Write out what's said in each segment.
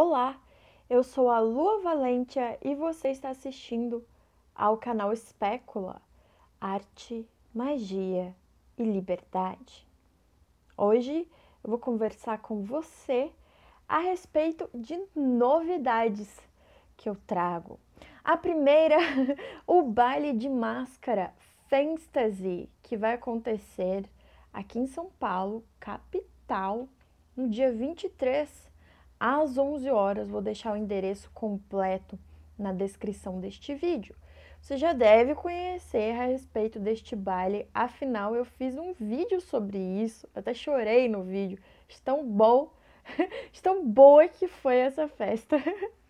Olá, eu sou a Lua Valentia e você está assistindo ao canal Especula, Arte, Magia e Liberdade. Hoje eu vou conversar com você a respeito de novidades que eu trago. A primeira, o baile de máscara Fantasy, que vai acontecer aqui em São Paulo, capital, no dia 23 às 11 horas. Vou deixar o endereço completo na descrição deste vídeo. Você já deve conhecer a respeito deste baile, afinal eu fiz um vídeo sobre isso, até chorei no vídeo. estão bom, estão boa que foi essa festa.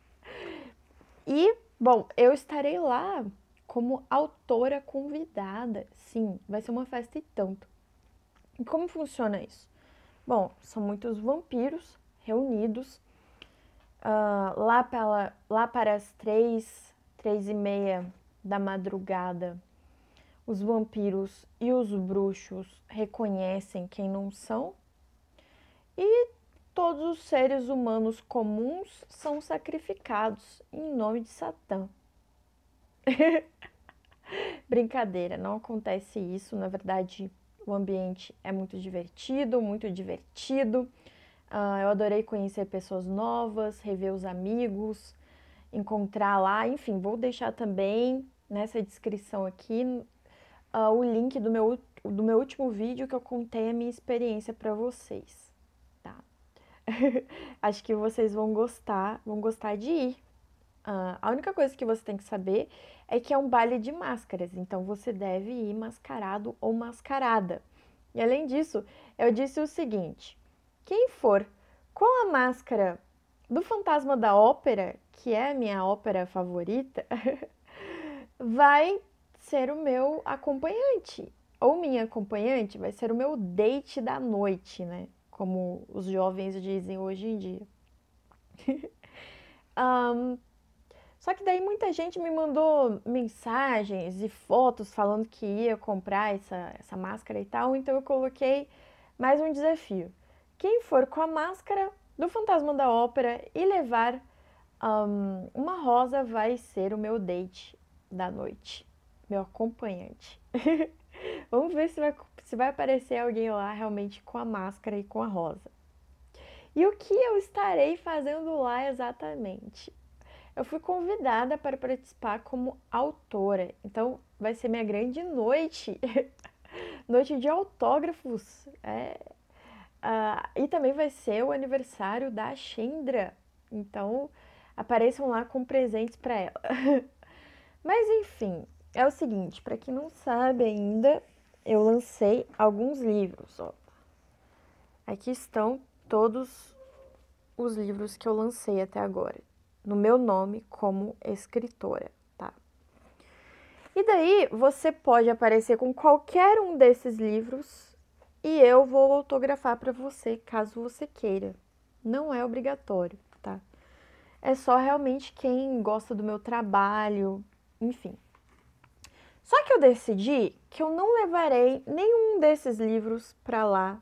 E, bom, eu estarei lá como autora convidada. Sim, vai ser uma festa e tanto. E como funciona isso? Bom, são muitos vampiros reunidos ah, lá, pela, lá para as três, três e meia da madrugada, os vampiros e os bruxos reconhecem quem não são e todos os seres humanos comuns são sacrificados em nome de Satã. Brincadeira, não acontece isso. Na verdade, o ambiente é muito divertido, muito divertido. Uh, eu adorei conhecer pessoas novas, rever os amigos, encontrar lá. Enfim, vou deixar também nessa descrição aqui uh, o link do meu, do meu último vídeo que eu contei a minha experiência para vocês. Tá? Acho que vocês vão gostar, vão gostar de ir. Uh, a única coisa que você tem que saber é que é um baile de máscaras, então você deve ir mascarado ou mascarada. E além disso, eu disse o seguinte: quem for com a máscara do Fantasma da Ópera, que é a minha ópera favorita, vai ser o meu acompanhante ou minha acompanhante, vai ser o meu date da noite, né? Como os jovens dizem hoje em dia. um, só que daí muita gente me mandou mensagens e fotos falando que ia comprar essa, essa máscara e tal, então eu coloquei mais um desafio quem for com a máscara do Fantasma da Ópera e levar um, uma rosa vai ser o meu date da noite, meu acompanhante. Vamos ver se vai, se vai aparecer alguém lá realmente com a máscara e com a rosa. E o que eu estarei fazendo lá exatamente? Eu fui convidada para participar como autora, então vai ser minha grande noite noite de autógrafos. É, ah, e também vai ser o aniversário da Xandra. Então, apareçam lá com presentes para ela. Mas enfim, é o seguinte, para quem não sabe ainda, eu lancei alguns livros, ó. Aqui estão todos os livros que eu lancei até agora, no meu nome como escritora, tá? E daí você pode aparecer com qualquer um desses livros e eu vou autografar para você, caso você queira. Não é obrigatório, tá? É só realmente quem gosta do meu trabalho, enfim. Só que eu decidi que eu não levarei nenhum desses livros para lá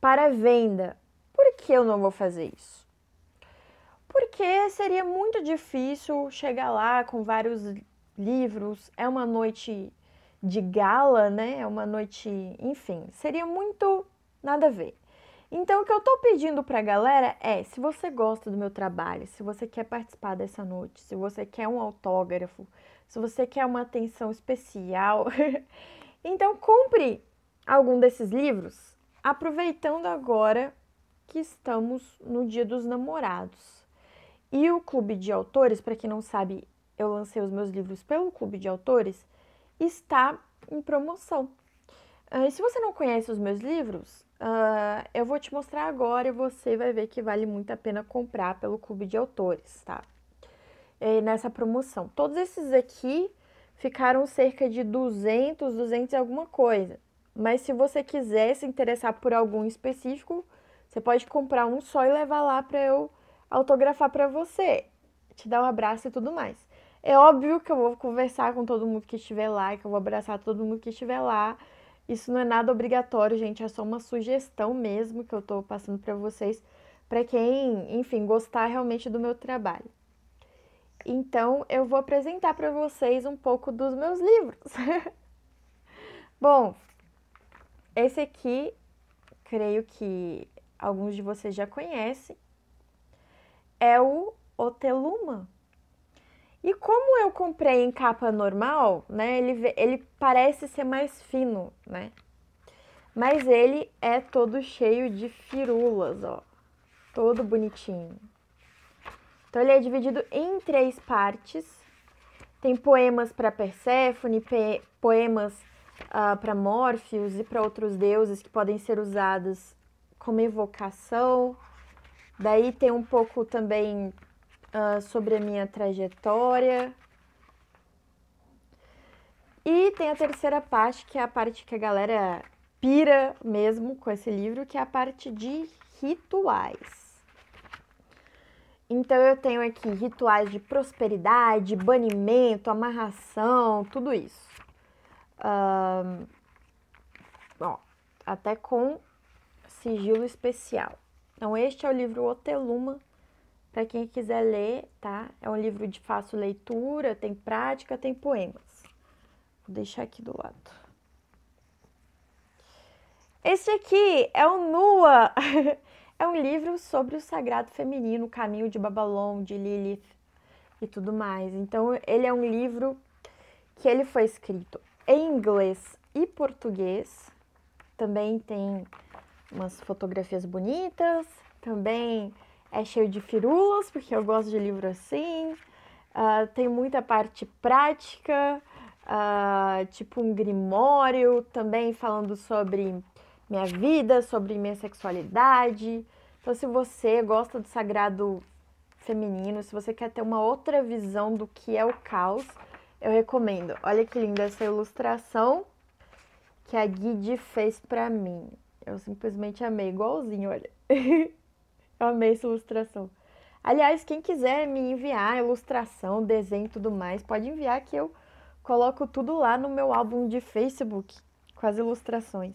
para venda. Por que eu não vou fazer isso? Porque seria muito difícil chegar lá com vários livros, é uma noite de gala, né? É uma noite, enfim, seria muito nada a ver. Então, o que eu tô pedindo pra galera é: se você gosta do meu trabalho, se você quer participar dessa noite, se você quer um autógrafo, se você quer uma atenção especial, então compre algum desses livros, aproveitando agora que estamos no Dia dos Namorados. E o Clube de Autores, para quem não sabe, eu lancei os meus livros pelo Clube de Autores, está em promoção. Uh, e se você não conhece os meus livros, uh, eu vou te mostrar agora e você vai ver que vale muito a pena comprar pelo Clube de Autores, tá? E é, nessa promoção. Todos esses aqui ficaram cerca de 200, 200 e alguma coisa. Mas se você quiser se interessar por algum específico, você pode comprar um só e levar lá para eu autografar para você, te dar um abraço e tudo mais. É óbvio que eu vou conversar com todo mundo que estiver lá, que eu vou abraçar todo mundo que estiver lá. Isso não é nada obrigatório, gente, é só uma sugestão mesmo que eu tô passando para vocês, para quem, enfim, gostar realmente do meu trabalho. Então, eu vou apresentar para vocês um pouco dos meus livros. Bom, esse aqui, creio que alguns de vocês já conhecem, é o Oteluma. E como eu comprei em capa normal, né, ele, ele parece ser mais fino, né? Mas ele é todo cheio de firulas, ó. Todo bonitinho. Então ele é dividido em três partes. Tem poemas para Perséfone, poemas uh, ah, para Mórfios e para outros deuses que podem ser usados como evocação. Daí tem um pouco também uh, sobre a minha trajetória. E tem a terceira parte, que é a parte que a galera pira mesmo com esse livro, que é a parte de rituais. Então eu tenho aqui rituais de prosperidade, banimento, amarração, tudo isso. Um, ó, até com sigilo especial. Então este é o livro Oteluma para quem quiser ler, tá? É um livro de fácil leitura, tem prática, tem poemas. Vou deixar aqui do lado. esse aqui é o Nua. é um livro sobre o sagrado feminino, o caminho de Babalon, de Lilith e tudo mais. Então, ele é um livro que ele foi escrito em inglês e português. Também tem umas fotografias bonitas, também é cheio de firulas, porque eu gosto de livro assim. Uh, tem muita parte prática, uh, tipo um grimório, também falando sobre minha vida, sobre minha sexualidade. Então, se você gosta do sagrado feminino, se você quer ter uma outra visão do que é o caos, eu recomendo. Olha que linda essa ilustração que a Guide fez pra mim. Eu simplesmente amei, igualzinho, olha. Eu amei essa ilustração. Aliás, quem quiser me enviar ilustração, desenho e tudo mais, pode enviar que eu coloco tudo lá no meu álbum de Facebook com as ilustrações.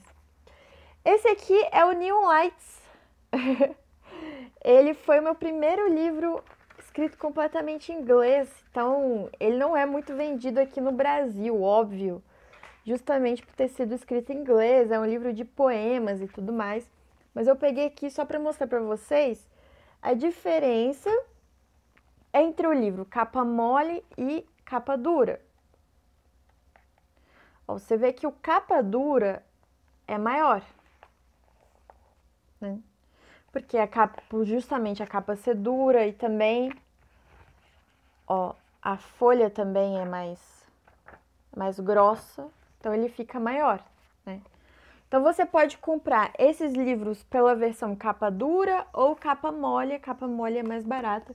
Esse aqui é o Neon Lights. ele foi meu primeiro livro escrito completamente em inglês, então ele não é muito vendido aqui no Brasil, óbvio, justamente por ter sido escrito em inglês, é um livro de poemas e tudo mais. Mas eu peguei aqui só para mostrar para vocês a diferença entre o livro capa mole e capa dura. Ó, você vê que o capa dura é maior, né? Porque a capa, justamente a capa ser dura e também, ó, a folha também é mais, mais grossa, então ele fica maior, né? Então você pode comprar esses livros pela versão capa dura ou capa mole, a capa mole é mais barata.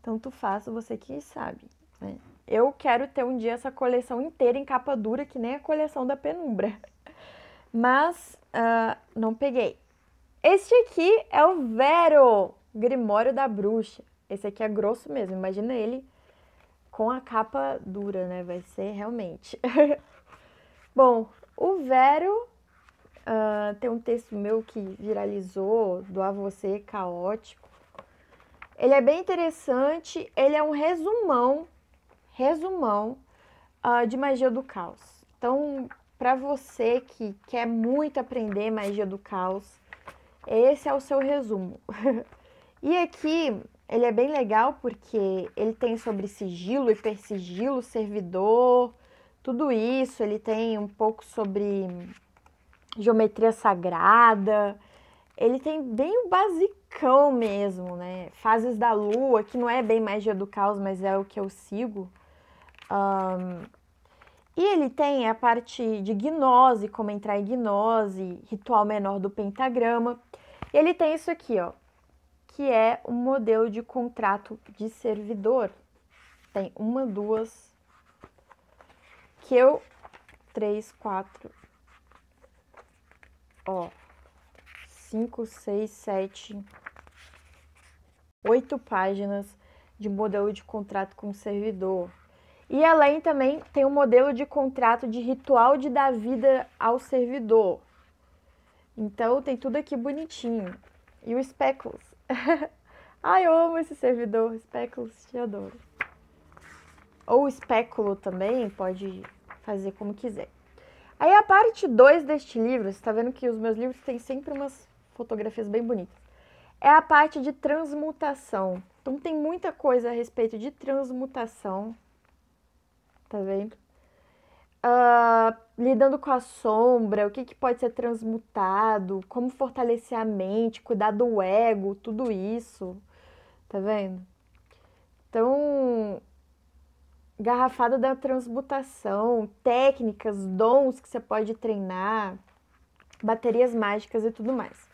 Tanto faz, você que sabe. Né? Eu quero ter um dia essa coleção inteira em capa dura, que nem a coleção da penumbra. Mas uh, não peguei. Este aqui é o Vero, Grimório da Bruxa. Esse aqui é grosso mesmo, imagina ele com a capa dura, né? Vai ser realmente. Bom, o Vero Uh, tem um texto meu que viralizou, do A Você Caótico. Ele é bem interessante, ele é um resumão, resumão uh, de Magia do Caos. Então, para você que quer muito aprender Magia do Caos, esse é o seu resumo. e aqui ele é bem legal porque ele tem sobre sigilo, hipersigilo, servidor, tudo isso. Ele tem um pouco sobre geometria sagrada. Ele tem bem o basicão mesmo, né? Fases da Lua, que não é bem magia do caos, mas é o que eu sigo. Um, e ele tem a parte de gnose, como entrar em gnose, ritual menor do pentagrama. E ele tem isso aqui, ó, que é um modelo de contrato de servidor. Tem uma, duas, que eu, três, quatro, ó, cinco, seis, sete, oito páginas de modelo de contrato com o servidor. E além também tem o um modelo de contrato de ritual de dar vida ao servidor. Então tem tudo aqui bonitinho. E o Speckles. Ai, eu amo esse servidor, Speckles, te adoro. Ou o Speculo também, pode fazer como quiser. Aí a parte 2 deste livro, você está vendo que os meus livros têm sempre umas fotografias bem bonitas, é a parte de transmutação. Então tem muita coisa a respeito de transmutação, tá vendo? Uh, lidando com a sombra, o que, que pode ser transmutado, como fortalecer a mente, cuidar do ego, tudo isso, tá vendo? Então, garrafada da transmutação, técnicas, dons que você pode treinar, baterias mágicas e tudo mais.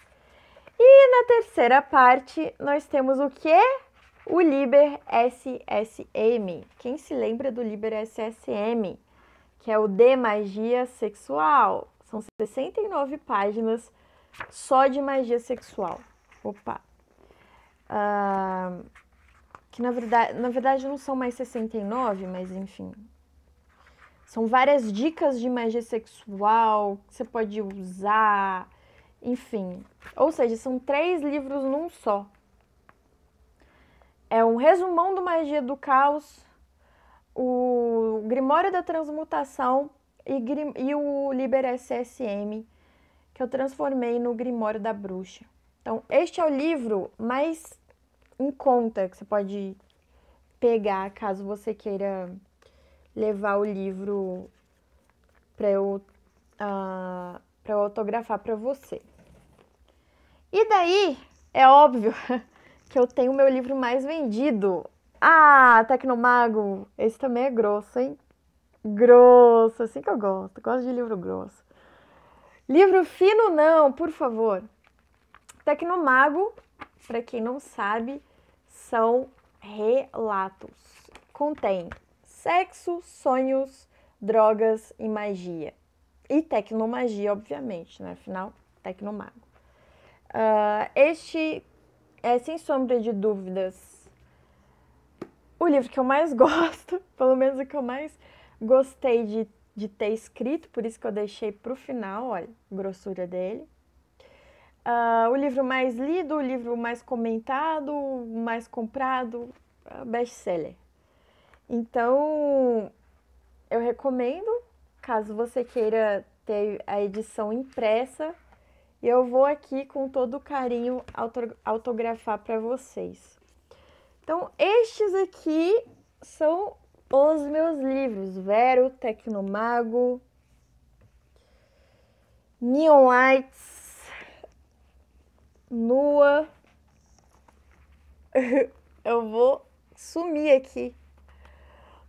E na terceira parte, nós temos o que? O Liber SSM. Quem se lembra do Liber SSM? Que é o de magia sexual. São 69 páginas só de magia sexual. Opa! Uh, que na verdade, na verdade não são mais 69, mas enfim. São várias dicas de magia sexual que você pode usar, enfim. Ou seja, são três livros num só. É um resumão do Magia do Caos, o Grimório da Transmutação e, Grim, e o Liber SSM, que eu transformei no Grimório da Bruxa. Então, este é o livro mais em conta que você pode pegar caso você queira levar o livro para eu, uh, eu autografar para você. E daí, é óbvio que eu tenho o meu livro mais vendido. Ah, Tecnomago! Esse também é grosso, hein? Grosso, assim que eu gosto. Gosto de livro grosso. Livro fino, não, por favor. Tecnomago, para quem não sabe, são relatos. Contém sexo, sonhos, drogas e magia. E tecnomagia, obviamente, né? Afinal, tecnomago. Uh, este é, sem sombra de dúvidas, o livro que eu mais gosto, pelo menos o que eu mais gostei de, de ter escrito, por isso que eu deixei para o final, olha, a grossura dele. Uh, o livro mais lido, o livro mais comentado, mais comprado, best-seller. Então, eu recomendo, caso você queira ter a edição impressa, eu vou aqui com todo carinho autografar para vocês. Então, estes aqui são os meus livros: Vero, Tecnomago, Neon Lights, nua. Eu vou sumir aqui.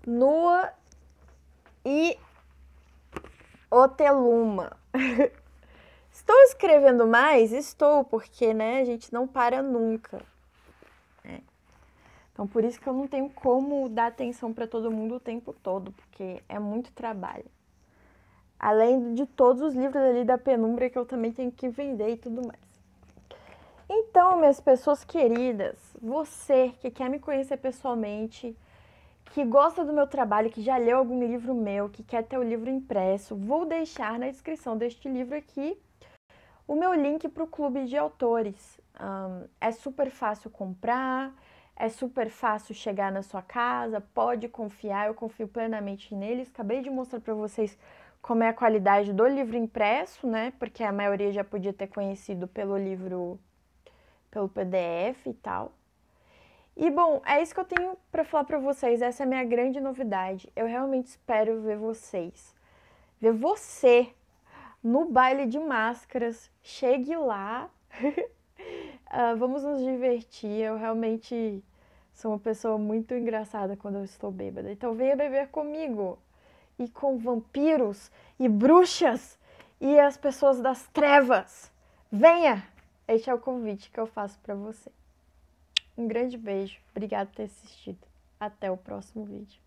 Nua e Oteluma. Estou escrevendo mais? Estou, porque né, a gente não para nunca. É. Então, por isso que eu não tenho como dar atenção para todo mundo o tempo todo, porque é muito trabalho. Além de todos os livros ali da penumbra que eu também tenho que vender e tudo mais. Então, minhas pessoas queridas, você que quer me conhecer pessoalmente, que gosta do meu trabalho, que já leu algum livro meu, que quer ter o livro impresso, vou deixar na descrição deste livro aqui o meu link para o clube de autores. Um, é super fácil comprar, é super fácil chegar na sua casa, pode confiar, eu confio plenamente neles. Acabei de mostrar para vocês como é a qualidade do livro impresso, né? Porque a maioria já podia ter conhecido pelo livro pelo PDF e tal. E bom, é isso que eu tenho para falar para vocês. Essa é a minha grande novidade. Eu realmente espero ver vocês. Ver você no baile de máscaras. Chegue lá. uh, vamos nos divertir. Eu realmente sou uma pessoa muito engraçada quando eu estou bêbada. Então venha beber comigo. E com vampiros e bruxas e as pessoas das trevas. Venha! Este é o convite que eu faço para você. Um grande beijo, obrigado por ter assistido. Até o próximo vídeo.